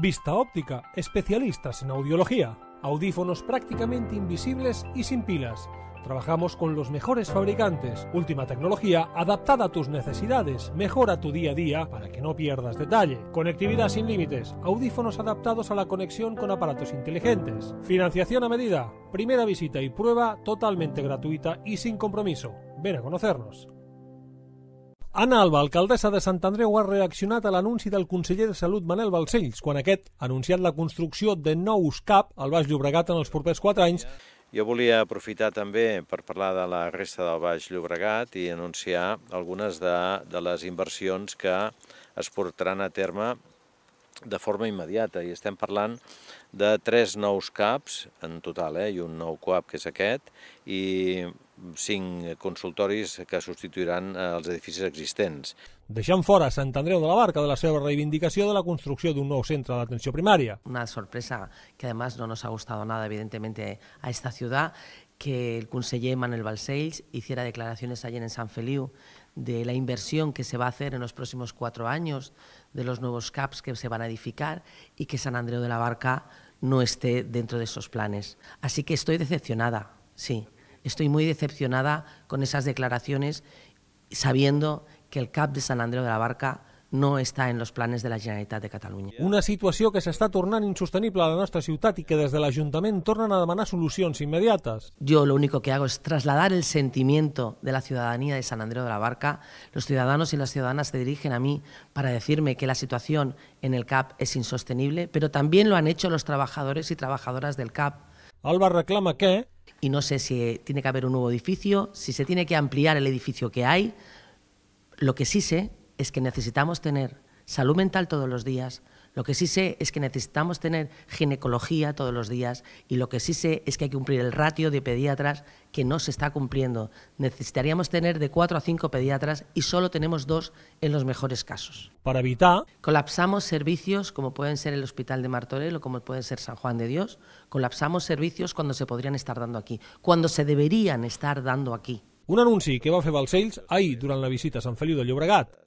Vista óptica, especialistas en audiología. Audífonos prácticamente invisibles y sin pilas. Trabajamos con los mejores fabricantes. Última tecnología adaptada a tus necesidades. Mejora tu día a día para que no pierdas detalle. Conectividad sin límites. Audífonos adaptados a la conexión con aparatos inteligentes. Financiación a medida. Primera visita y prueba totalmente gratuita y sin compromiso. Ven a conocernos. Anna Alba, alcaldessa de Sant Andreu, ha reaccionat a l'anunci del conseller de Salut Manel Balcells, quan aquest ha anunciat la construcció de nous CAP al Baix Llobregat en els propers 4 anys. Jo volia aprofitar també per parlar de la resta del Baix Llobregat i anunciar algunes de, de les inversions que es portaran a terme de forma immediata i estem parlant de tres nous caps en total eh, i un nou coap que és aquest i cinc consultoris que substituiran eh, els edificis existents. Deixant fora Sant Andreu de la Barca de la seva reivindicació de la construcció d'un nou centre d'atenció primària. Una sorpresa que además no nos ha gustado nada evidentemente a esta ciudad que el conseller Manuel Balsells hiciera declaraciones ayer en San Feliu de la inversión que se va a hacer en los próximos cuatro años, de los nuevos CAPs que se van a edificar y que San Andreu de la Barca no esté dentro de esos planes. Así que estoy decepcionada, sí, estoy muy decepcionada con esas declaraciones sabiendo que el CAP de San Andreu de la Barca no está en los planes de la Generalitat de Cataluña. Una situación que se está tornando insostenible a nuestra ciudad y que desde el Ayuntamiento... ...tornan a demandar soluciones inmediatas. Yo lo único que hago es trasladar el sentimiento de la ciudadanía de San Andreu de la Barca. Los ciudadanos y las ciudadanas se dirigen a mí para decirme que la situación en el CAP es insostenible, pero también lo han hecho los trabajadores y trabajadoras del CAP. Alba reclama qué? Y no sé si tiene que haber un nuevo edificio, si se tiene que ampliar el edificio que hay. Lo que sí sé es que necesitamos tener salud mental todos los días, lo que sí sé es que necesitamos tener ginecología todos los días y lo que sí sé es que hay que cumplir el ratio de pediatras que no se está cumpliendo. Necesitaríamos tener de cuatro a cinco pediatras y solo tenemos dos en los mejores casos. Para evitar... Colapsamos servicios como pueden ser el Hospital de Martorell o como puede ser San Juan de Dios. Colapsamos servicios cuando se podrían estar dando aquí, cuando se deberían estar dando aquí. Un anuncio que va a fer Sales ahí durante la visita a Sant Feliu de Llobregat